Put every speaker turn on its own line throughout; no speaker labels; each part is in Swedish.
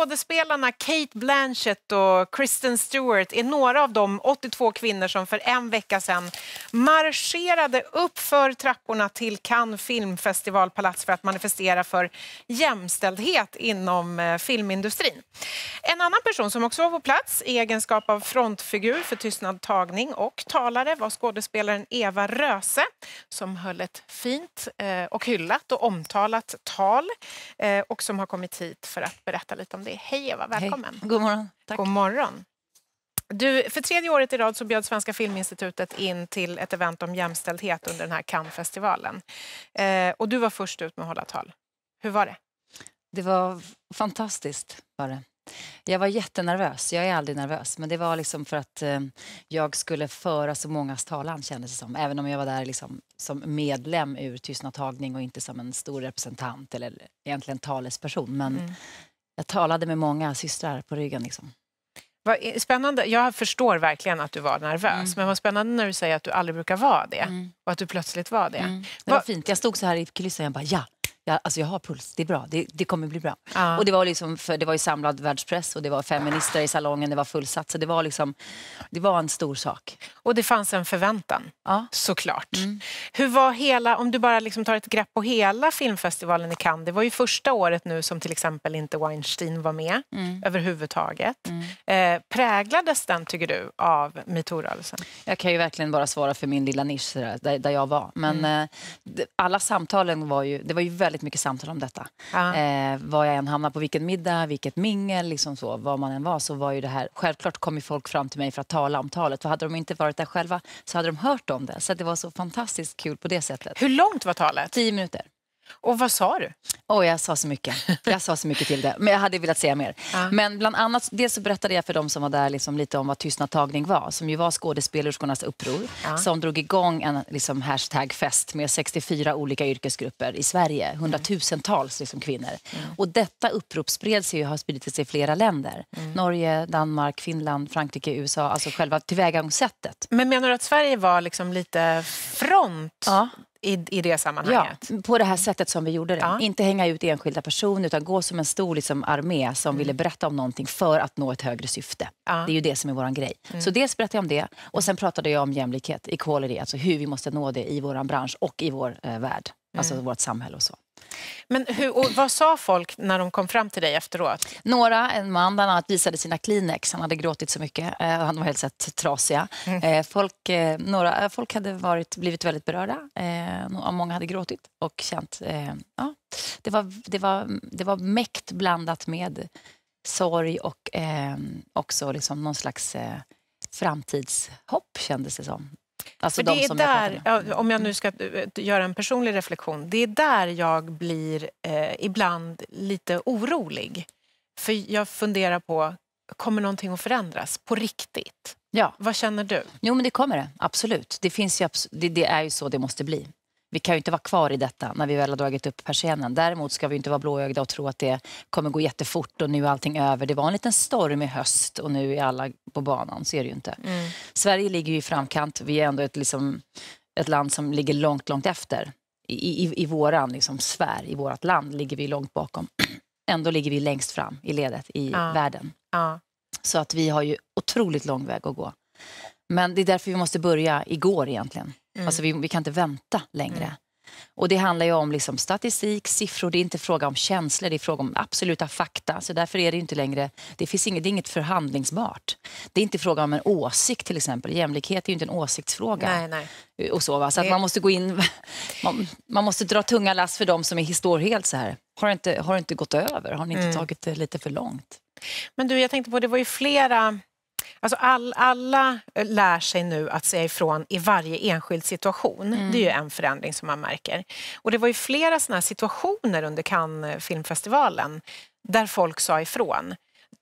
skådespelarna Kate Blanchett och Kristen Stewart är några av de 82 kvinnor som för en vecka sedan marscherade upp för trapporna till Cannes filmfestivalpalats för att manifestera för jämställdhet inom eh, filmindustrin. En annan person som också var på plats i egenskap av frontfigur för Tystnad tagning och talare var skådespelaren Eva Röse som höll ett fint eh, och hyllat och omtalat tal eh, och som har kommit hit för att berätta lite om det. Riley. Hej Eva, välkommen. Hej. God morgon. Tack. God morgon. Du, för tredje året i rad så bjöd Svenska Filminstitutet in till ett event om jämställdhet under den här Cannesfestivalen.
Eh, och du var först ut med att hålla tal. Hur var det? Det var fantastiskt. Var det. Jag var jättenervös. Jag är aldrig nervös. Men det var liksom för att eh, jag skulle föra så mångas talan, kändes det som. Även om jag var där liksom, som medlem ur tystnadtagning och inte som en stor representant eller egentligen talesperson. Men mm jag talade med många systrar på ryggen. Liksom.
Vad spännande. Jag förstår verkligen att du var nervös,
mm. men vad spännande när du säger att du aldrig brukar vara det mm. och att du plötsligt var det. Mm. Det var Va fint. Jag stod så här i kulissen och jag bara ja, jag, alltså jag har puls, det är bra, det, det kommer bli bra. Ah. Och det var, liksom, för det var ju samlad världspress och det var feminister i salongen, det var fullsatt. Så det var, liksom, det var en stor sak. Och det fanns en förväntan, ah. såklart. Mm. Hur var hela, om du bara liksom tar ett
grepp på hela filmfestivalen i Cannes, det var ju första året nu som till exempel inte Weinstein var med
mm. överhuvudtaget. Mm. Eh, präglades den, tycker du, av metoo-rörelsen? Jag kan ju verkligen bara svara för min lilla nisch där, där jag var. Men mm. eh, alla samtalen var ju, det var ju väldigt otroligt mycket samtal om detta. Eh, var jag än hamnade på vilken middag, vilket mingel, liksom så, var man än var så var ju det här, självklart kom ju folk fram till mig för att tala om talet. För hade de inte varit där själva så hade de hört om det. Så det var så fantastiskt kul på det sättet. Hur långt var talet? Tio minuter. Och vad sa du? Oh, jag sa så mycket. Jag sa så mycket till det. Men jag hade velat säga mer. Ja. Men bland annat, dels så berättade jag för dem som var där liksom lite om vad tystnadtagning var, som ju var skådespelerskornas uppror, ja. som drog igång en liksom, hashtag-fest med 64 olika yrkesgrupper i Sverige, mm. hundratusentals liksom, kvinnor. Mm. Och detta upprop spreds ju och har spridit sig i flera länder. Mm. Norge, Danmark, Finland, Frankrike, USA, alltså själva tillvägagångssättet.
Men menar du att Sverige var liksom lite front? Ja i, i det sammanhanget.
Ja, på det här sättet som vi gjorde det. Ja. Inte hänga ut enskilda personer utan gå som en stor liksom, armé som mm. ville berätta om någonting för att nå ett högre syfte. Ja. Det är ju det som är vår grej. Mm. Så dels berättade jag om det och sen pratade jag om jämlikhet, equality, alltså hur vi måste nå det i vår bransch och i vår eh, värld, alltså mm. vårt samhälle och så.
Men hur, och vad sa folk när de kom fram till dig efteråt?
Några, en man bland annat, visade sina Kleenex. Han hade gråtit så mycket och eh, han var helt sett trasiga. Mm. Eh, folk, eh, några, folk hade varit, blivit väldigt berörda. Många hade gråtit och känt... Ja, det, var, det, var, det var mäkt blandat med sorg och också liksom någon slags framtidshopp kändes det som. Alltså de det är där,
ja, om jag mm. nu ska eh, göra en personlig reflektion, det är där jag blir eh, ibland lite orolig. För jag funderar på, kommer någonting att förändras på riktigt?
Ja. Vad känner du? Jo, men det kommer det. Absolut. Det, finns ju, det, det är ju så det måste bli vi kan ju inte vara kvar i detta när vi väl har dragit upp persiennen. Däremot ska vi inte vara blåögda och tro att det kommer gå jättefort och nu är allting över. Det var en liten storm i höst och nu är alla på banan, så är det ju inte. Mm. Sverige ligger ju i framkant. Vi är ändå ett, liksom, ett land som ligger långt, långt efter. I, i, i våran liksom, sfär, i vårt land, ligger vi långt bakom. ändå ligger vi längst fram i ledet i ja. världen. Ja. Så att vi har ju otroligt lång väg att gå. Men det är därför vi måste börja igår egentligen. Mm. Alltså vi, vi kan inte vänta längre. Mm. Och Det handlar ju om liksom statistik, siffror, det är inte fråga om känslor, det är fråga om absoluta fakta. Så därför är det inte längre, det finns inget, det är inget förhandlingsbart. Det är inte fråga om en åsikt till exempel. Jämlikhet är ju inte en åsiktsfråga. Nej, nej. Och så va? så att man måste gå in, man, man måste dra tunga lass för dem som är historiskt så här. Har det inte, har det inte gått över? Har ni inte mm. tagit det lite för långt?
Men du, jag tänkte på, det var ju flera Alltså all, alla eh, lär sig nu att säga ifrån i varje enskild situation. Mm. Det är ju mm. en förändring som man märker. Och det var ju flera sådana situationer under Cannes eh, filmfestivalen där folk sa ifrån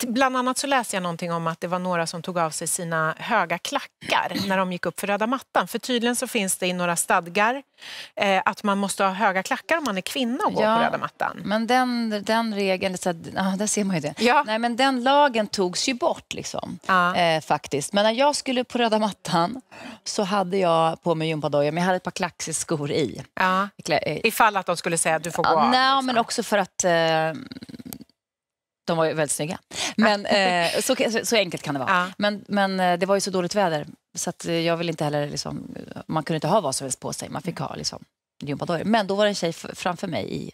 bland annat så läste jag någonting om att det var några som tog av sig sina höga klackar när de gick upp för röda mattan. För tydligen så finns det i några stadgar eh, att man måste ha höga klackar om man är kvinna och går ja, på röda mattan.
Men den, den regeln, så, ja, där ser man ju det. Ja. Nej, men den lagen togs ju bort liksom, ja. eh, faktiskt. Men när jag skulle på röda mattan så hade jag på mig gympadojor men jag hade ett par klacksig skor i. Ja. Eh, Ifall
att de skulle säga att du får gå ja, av. Nej,
liksom. men också för att eh, de var ju väldigt snygga. Men, eh, så, så, enkelt kan det vara. Ja. Men, men eh, det var ju så dåligt väder så att eh, jag vill inte heller, liksom, man kunde inte ha vad som helst på sig. Man fick mm. ha liksom, gympadojor. Men då var det en tjej framför mig i,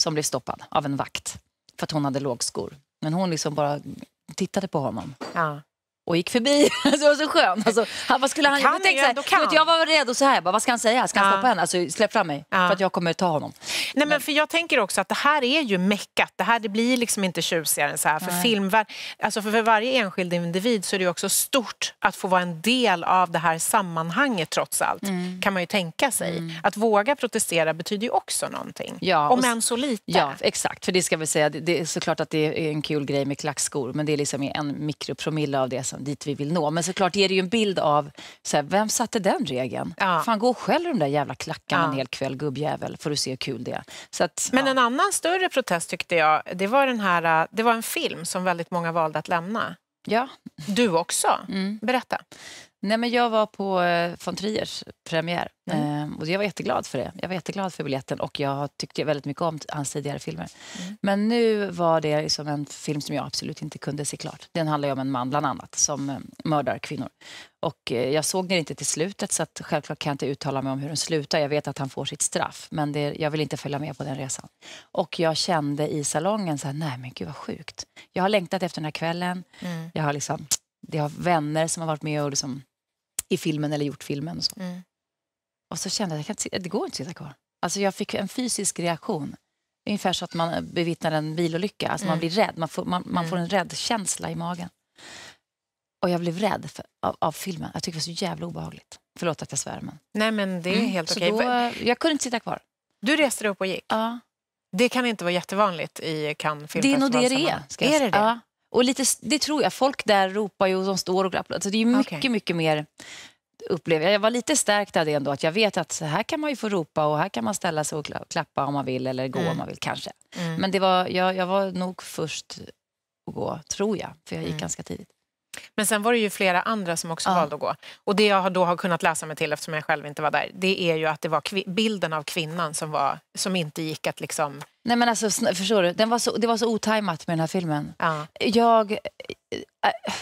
som blev stoppad av en vakt för att hon hade lågskor. Men hon liksom bara tittade på honom. Ja och gick förbi. Alltså, det var så skönt. Alltså, han, vad skulle han, kan jag, tänkte, jag, så här, jag var redo så här, bara, vad ska han säga? Ska han stoppa henne? Alltså, släpp fram mig, ja. för att jag kommer ta honom.
Nej, men, men för jag tänker också att det här är ju meckat. Det här det blir liksom inte tjusigare än så här. För, Nej. alltså för, för varje enskild individ så är det också stort att få vara en del av det här sammanhanget trots allt. Mm. Kan man ju tänka sig. Mm. Att våga protestera betyder ju också någonting.
Ja, Om än så lite. Ja, exakt. För det ska vi säga, det, det är såklart att det är en kul grej med klackskor men det är liksom en mikropromille av det som liksom, dit vi vill nå. Men såklart ger det ju en bild av, så här, vem satte den regeln? Ja. Fan, gå själv de där jävla klackarna ja. en hel kväll, gubbjävel, får du se hur kul det är. Så att,
Men ja. en annan större protest tyckte jag, det var, den här, äh, det var en film som väldigt många valde att lämna.
Ja. Du också. Mm. Berätta. Nej, men jag var på eh, von Triers premiär mm. Eh, och jag var jätteglad för det. Jag var jätteglad för biljetten och jag tyckte väldigt mycket om hans tidigare filmer. Mm. Men nu var det liksom en film som jag absolut inte kunde se klart. Den handlar om en man bland annat som eh, mördar kvinnor. Och jag såg den inte till slutet så att självklart kan jag inte uttala mig om hur den slutar. Jag vet att han får sitt straff men det, jag vill inte följa med på den resan. Och jag kände i salongen så här, nej men gud vad sjukt. Jag har längtat efter den här kvällen. Mm. Jag har liksom, det har vänner som har varit med och liksom i filmen eller gjort filmen. Och så, mm. och så kände jag att det går inte att sitta kvar. Alltså jag fick en fysisk reaktion. Ungefär så att man bevittnar en bilolycka. Alltså mm. Man blir rädd, man får, man, man får mm. en rädd-känsla i magen. Och jag blev rädd för, av, av, filmen. Jag tyckte det var så jävla obehagligt. Förlåt att jag svär men...
Nej men det är mm. helt okej. Okay. jag kunde inte sitta kvar.
Du reste dig upp och gick? Ja. Det
kan inte vara jättevanligt i Cannes filmfestival. Det är nog det det är. Ska är det
det? Ja. Och lite, det tror jag, folk där ropar ju och de står och klappar. Så alltså, det är mycket, okay. mycket mer upplever jag. Jag var lite stärkt av det ändå, att jag vet att här kan man ju få ropa och här kan man ställa sig och klappa om man vill eller gå mm. om man vill kanske. Mm. Men det var, jag, jag var nog först att gå, tror jag, för jag gick mm. ganska tidigt.
Men sen var det ju flera andra som också ja. valde att gå. Och det jag då har kunnat läsa mig till, eftersom jag själv inte var där, det är ju att det var bilden av kvinnan som, var, som inte gick att liksom
Nej men alltså, förstår du? Den var så, det var så otajmat med den här filmen. Ja. Jag... Äh,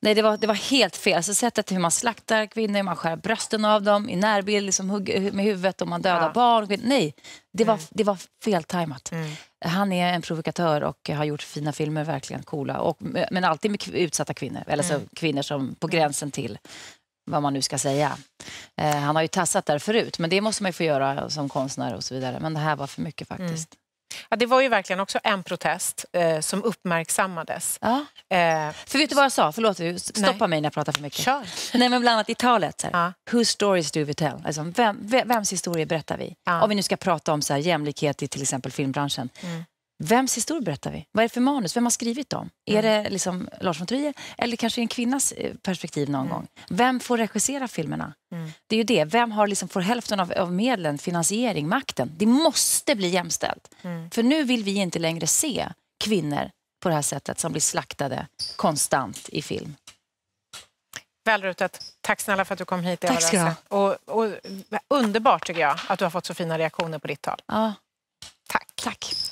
nej, det var, det var helt fel. Alltså, sättet hur man slaktar kvinnor, man skär brösten av dem i närbild, liksom, hugg, med huvudet och man dödar ja. barn. Kvinnor. Nej, det var, mm. det var feltajmat. Mm. Han är en provokatör och har gjort fina filmer, verkligen coola. Och, men alltid med utsatta kvinnor, eller mm. så kvinnor som på gränsen till vad man nu ska säga. Eh, han har ju tassat där förut, men det måste man ju få göra som konstnär och så vidare. Men det här var för mycket mm. faktiskt.
Ja, det var ju verkligen också en protest eh, som uppmärksammades.
Ja. Eh, för vet du vad jag sa? Förlåt, stoppa nej. mig när jag pratar för mycket. Kör. Nej, men bland annat i talet, så här, ja. whose stories do we tell? Alltså, vem, vems historier berättar vi? Ja. Om vi nu ska prata om så här, jämlikhet i till exempel filmbranschen. Mm. Vems historia berättar vi? Vad är det för manus? Vem har skrivit dem? Mm. Är det liksom Lars von Trier eller kanske en kvinnas eh, perspektiv någon mm. gång? Vem får regissera filmerna? Mm. Det är ju det. Vem har liksom, får hälften av, av medlen, finansiering, makten? Det måste bli jämställt. Mm. För nu vill vi inte längre se kvinnor på det här sättet som blir slaktade konstant i film.
Välrutet. Tack snälla för att du kom
hit. Tack ska
Och, och, underbart tycker jag att du har fått så fina reaktioner på ditt tal.
Ja. Tack. Tack.